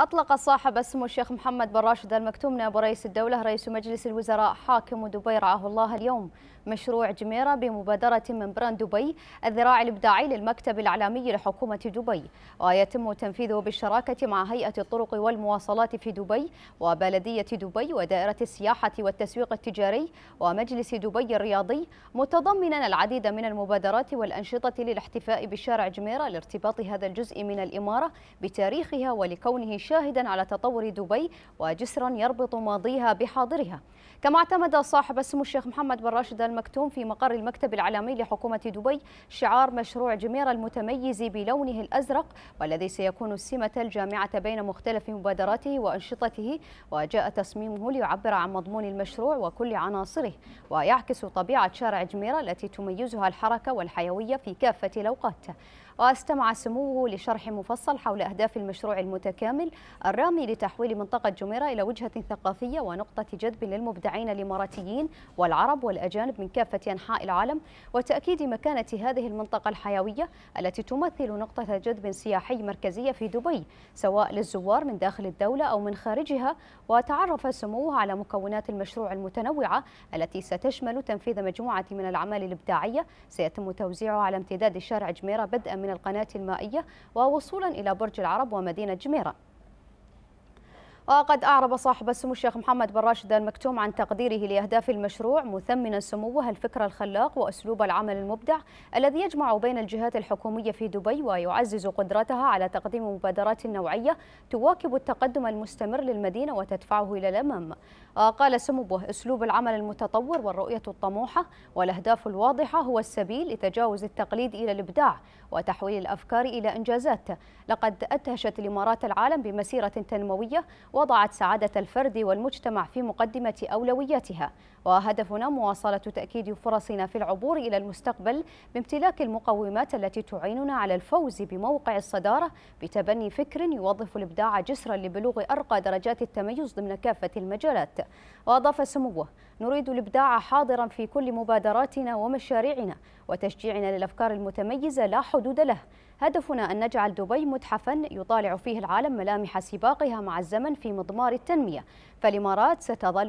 أطلق صاحب السمو الشيخ محمد بن راشد المكتوم نائب رئيس الدولة رئيس مجلس الوزراء حاكم دبي رعاه الله اليوم مشروع جميرة بمبادرة من براند دبي الذراع الإبداعي للمكتب الإعلامي لحكومة دبي ويتم تنفيذه بالشراكة مع هيئة الطرق والمواصلات في دبي وبلدية دبي ودائرة السياحة والتسويق التجاري ومجلس دبي الرياضي متضمنا العديد من المبادرات والأنشطة للاحتفاء بشارع جميرة لارتباط هذا الجزء من الإمارة بتاريخها ولكونه شاهدا على تطور دبي وجسر يربط ماضيها بحاضرها كما اعتمد صاحب السمو الشيخ محمد بن راشد المكتوم في مقر المكتب العالمي لحكومة دبي شعار مشروع جميرة المتميز بلونه الأزرق والذي سيكون السمة الجامعة بين مختلف مبادراته وأنشطته وجاء تصميمه ليعبر عن مضمون المشروع وكل عناصره ويعكس طبيعة شارع جميرة التي تميزها الحركة والحيوية في كافة الأوقات واستمع سموه لشرح مفصل حول أهداف المشروع المتكامل الجميل الرامي لتحويل منطقة جميرة إلى وجهة ثقافية ونقطة جذب للمبدعين الإماراتيين والعرب والأجانب من كافة أنحاء العالم وتأكيد مكانة هذه المنطقة الحيوية التي تمثل نقطة جذب سياحي مركزية في دبي سواء للزوار من داخل الدولة أو من خارجها وتعرف سموه على مكونات المشروع المتنوعة التي ستشمل تنفيذ مجموعة من الأعمال الإبداعية سيتم توزيعها على امتداد شارع جميرة بدءا من القناة المائية ووصولا إلى برج العرب ومدينة جميرة وقد أعرب صاحب السمو الشيخ محمد بن راشد المكتوم عن تقديره لأهداف المشروع مثمنا سموه الفكر الخلاق وأسلوب العمل المبدع الذي يجمع بين الجهات الحكومية في دبي ويعزز قدرتها على تقديم مبادرات نوعية تواكب التقدم المستمر للمدينة وتدفعه إلى الأمام وقال سموه أسلوب العمل المتطور والرؤية الطموحة والأهداف الواضحة هو السبيل لتجاوز التقليد إلى الإبداع وتحويل الأفكار إلى إنجازات لقد أدهشت الإمارات العالم بمسيرة تنموية وضعت سعادة الفرد والمجتمع في مقدمة أولوياتها وهدفنا مواصلة تأكيد فرصنا في العبور إلى المستقبل بامتلاك المقومات التي تعيننا على الفوز بموقع الصدارة بتبني فكر يوظف الإبداع جسرا لبلوغ أرقى درجات التميز ضمن كافة المجالات وأضاف سموه نريد الإبداع حاضرا في كل مبادراتنا ومشاريعنا وتشجيعنا للأفكار المتميزة لا حدود له هدفنا أن نجعل دبي متحفا يطالع فيه العالم ملامح سباقها مع الزمن في مضمار التنمية فالإمارات ستظل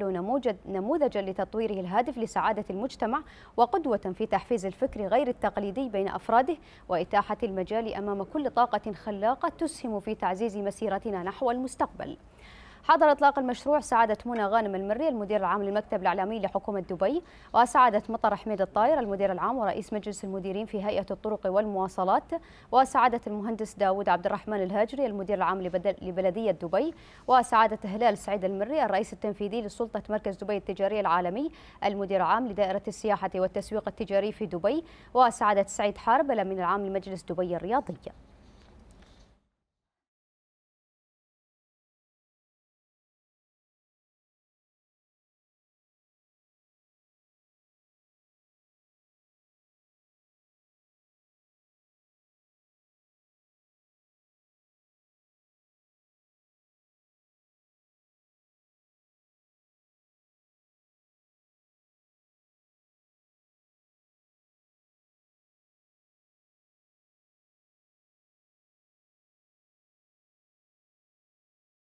نموذجا لتطويره الهادف لسعادة المجتمع وقدوة في تحفيز الفكر غير التقليدي بين أفراده وإتاحة المجال أمام كل طاقة خلاقة تسهم في تعزيز مسيرتنا نحو المستقبل حضر إطلاق المشروع سعادة منى غانم المري المدير العام للمكتب الإعلامي لحكومة دبي وسعادة مطر حميد الطاير المدير العام ورئيس مجلس المديرين في هيئة الطرق والمواصلات وسعادة المهندس داود عبد الرحمن الهاجري المدير العام لبلدية دبي وسعادة هلال سعيد المري الرئيس التنفيذي لسلطة مركز دبي التجاري العالمي المدير العام لدائرة السياحة والتسويق التجاري في دبي وسعادة سعيد حارب الأمين العام لمجلس دبي الرياضية